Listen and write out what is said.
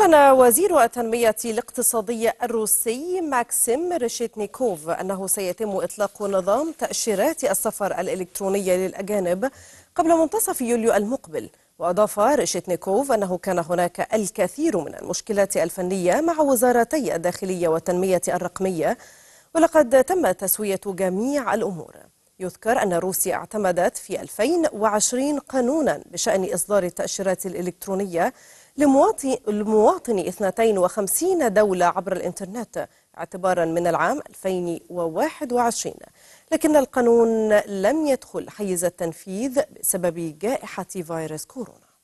أعلن وزير التنمية الاقتصادية الروسي ماكسيم ريشيتنيكوف أنه سيتم إطلاق نظام تأشيرات السفر الإلكترونية للأجانب قبل منتصف يوليو المقبل وأضاف ريشيتنيكوف أنه كان هناك الكثير من المشكلات الفنية مع وزارتي الداخلية والتنمية الرقمية ولقد تم تسوية جميع الأمور يذكر أن روسيا اعتمدت في 2020 قانونا بشأن إصدار التأشيرات الإلكترونية لمواطني 52 دولة عبر الإنترنت اعتبارا من العام 2021 لكن القانون لم يدخل حيز التنفيذ بسبب جائحة فيروس كورونا